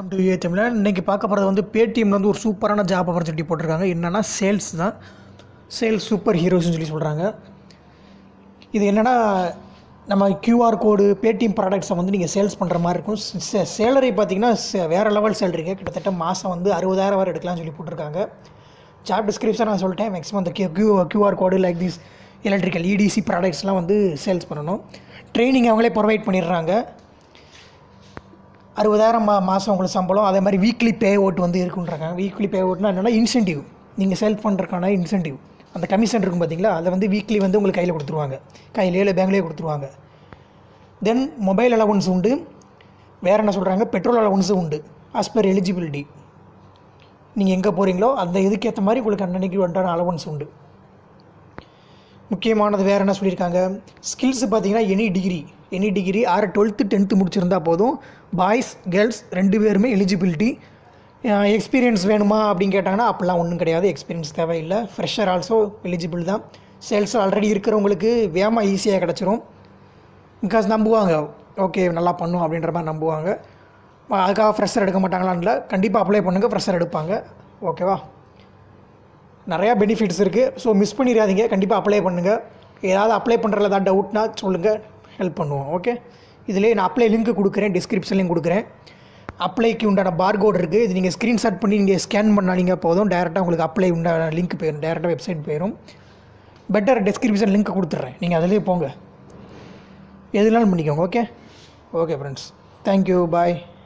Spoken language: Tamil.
வெல்கம் டு யூஏ தமிழ் இன்றைக்கி பார்க்க போகிறது வந்து பேடிஎம்ல வந்து ஒரு சூப்பரான ஜாப் ஆப்பர்ச்சுனிட்டி போட்டிருக்காங்க என்னென்னா சேல்ஸ் தான் சேல்ஸ் சூப்பர் ஹீரோஸ்னு சொல்லி சொல்கிறாங்க இது என்னென்னா நம்ம கியூஆர் கோடு பேடிஎம் ப்ராடக்ட்ஸை வந்து நீங்கள் சேல்ஸ் பண்ணுற மாதிரி இருக்கும் சே சேலரி பார்த்திங்கன்னா வேறு லெவல் சேலரிங்க கிட்டத்தட்ட மாதம் வந்து அறுபதாயிரம் வரை எடுக்கலாம்னு சொல்லி போட்டிருக்காங்க ஜாப் டிஸ்கிரிப்ஷன் நான் சொல்லிட்டேன் மேக்ஸிமம் அந்த Q Q R code like this electrical இடிசி ப்ராடக்ட்ஸ்லாம் வந்து சேல்ஸ் பண்ணணும் ட்ரைனிங் அவங்களே ப்ரொவைட் பண்ணிடுறாங்க அறுபதாயிரம் மா மாதம் உங்களுக்கு சம்பளம் அதே மாதிரி வீக்லி பே அவுட் வந்து இருக்குன்றாங்க வீக்லி பே அவுட்னா என்னென்னா இன்சென்டிவ் நீங்கள் சேல் பண்ணுறதுக்கான இன்சென்டிவ் அந்த கமிஷன் இருக்கும் பார்த்தீங்களா அதை வந்து வீக்லி வந்து உங்களுக்கு கையில் கொடுத்துருவாங்க கையிலே இல்லை பேங்க்லேயே கொடுத்துருவாங்க தென் மொபைல் அலவன்ஸ் உண்டு வேறு என்ன சொல்கிறாங்க பெட்ரோல் அலவன்ஸும் உண்டு ஆஸ் பர் எலிஜிபிலிட்டி நீங்கள் எங்கே போகிறீங்களோ அந்த இதுக்கேற்ற மாதிரி உங்களுக்கு அன்னன்னைக்கு வந்துட்டான அலவன்ஸ் உண்டு முக்கியமானது வேறு என்ன சொல்லியிருக்காங்க ஸ்கில்ஸ் பார்த்தீங்கன்னா எனி டிகிரி எனி டிகிரி ஆறு டுவெல்த்து டென்த்து முடிச்சிருந்தா போதும் பாய்ஸ் கேர்ள்ஸ் ரெண்டு பேருமே எலிஜிபிலிட்டி எக்ஸ்பீரியன்ஸ் வேணுமா அப்படின்னு கேட்டாங்கன்னா அப்படிலாம் ஒன்றும் கிடையாது எக்ஸ்பீரியன்ஸ் தேவையில்லை ஃப்ரெஷர் ஆல்சோ எலிஜிபிள் தான் சேல்ஸ் ஆல்ரெடி இருக்கிறவங்களுக்கு வேகமாக ஈஸியாக கிடச்சிரும் பிகாஸ் நம்புவாங்க ஓகே நல்லா பண்ணும் அப்படின்ற மாதிரி நம்புவாங்க அதுக்காக ஃப்ரெஷர் எடுக்க மாட்டாங்களான்னு இல்லை கண்டிப்பாக அப்ளை பண்ணுங்கள் ஃப்ரெஷர் எடுப்பாங்க ஓகேவா நிறையா பெனிஃபிட்ஸ் இருக்குது ஸோ மிஸ் பண்ணிடாதீங்க கண்டிப்பாக அப்ளை பண்ணுங்கள் ஏதாவது அப்ளை பண்ணுறதுல ஏதாவது டவுட்னா சொல்லுங்கள் ஹெல்ப் பண்ணுவோம் ஓகே இதிலே நான் அப்ளை லிங்க் கொடுக்குறேன் டிஸ்கிரிப்ஷன்லையும் கொடுக்குறேன் அப்ளைக்கு உண்டான பார் கோட் இருக்குது இது நீங்கள் ஸ்க்ரீன்ஷாட் பண்ணி நீங்கள் ஸ்கேன் பண்ணாலிங்க போதும் டேரெக்டாக உங்களுக்கு அப்ளை உண்டான லிங்க் போயிடும் டேரெக்டாக வெப்சைட் போயிடும் பெட்டர் டிஸ்கிரிப்ஷன் லிங்க் கொடுத்துட்றேன் நீங்கள் அதிலே போங்க எதுனாலும் பண்ணிக்கோங்க ஓகே ஓகே ஃப்ரெண்ட்ஸ் தேங்க்யூ பாய்